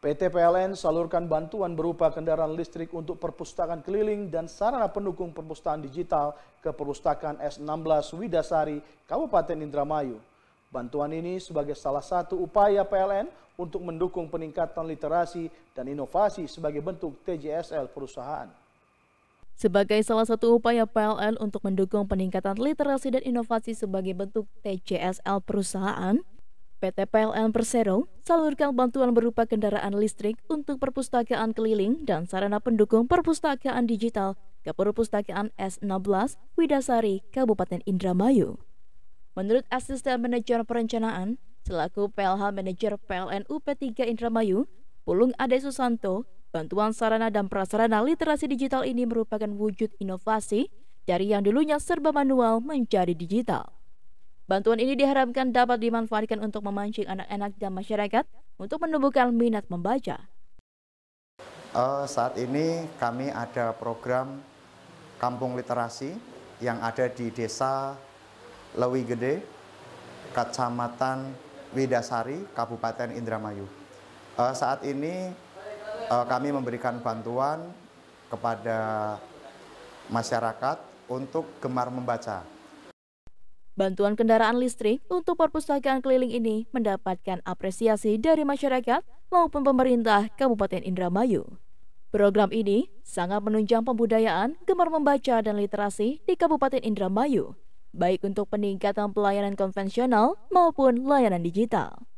PT PLN salurkan bantuan berupa kendaraan listrik untuk perpustakaan keliling dan sarana pendukung perpustakaan digital ke perpustakaan S16 Widasari, Kabupaten Indramayu. Bantuan ini sebagai salah satu upaya PLN untuk mendukung peningkatan literasi dan inovasi sebagai bentuk TJSL perusahaan. Sebagai salah satu upaya PLN untuk mendukung peningkatan literasi dan inovasi sebagai bentuk TJSL perusahaan, PT PLN Persero salurkan bantuan berupa kendaraan listrik untuk perpustakaan keliling dan sarana pendukung perpustakaan digital ke Perpustakaan S16 Widasari, Kabupaten Indramayu. Menurut Asisten Manajer Perencanaan, selaku PLH Manajer PLN UP3 Indramayu, Pulung Ade Susanto, bantuan sarana dan prasarana literasi digital ini merupakan wujud inovasi dari yang dulunya serba manual menjadi digital. Bantuan ini diharapkan dapat dimanfaatkan untuk memancing anak-anak dan masyarakat untuk menumbuhkan minat membaca. Uh, saat ini kami ada program kampung literasi yang ada di desa Lewi Gede, Kecamatan Widasari, Kabupaten Indramayu. Uh, saat ini uh, kami memberikan bantuan kepada masyarakat untuk gemar membaca. Bantuan kendaraan listrik untuk perpustakaan keliling ini mendapatkan apresiasi dari masyarakat maupun pemerintah Kabupaten Indramayu. Program ini sangat menunjang pembudayaan, gemar membaca dan literasi di Kabupaten Indramayu, baik untuk peningkatan pelayanan konvensional maupun layanan digital.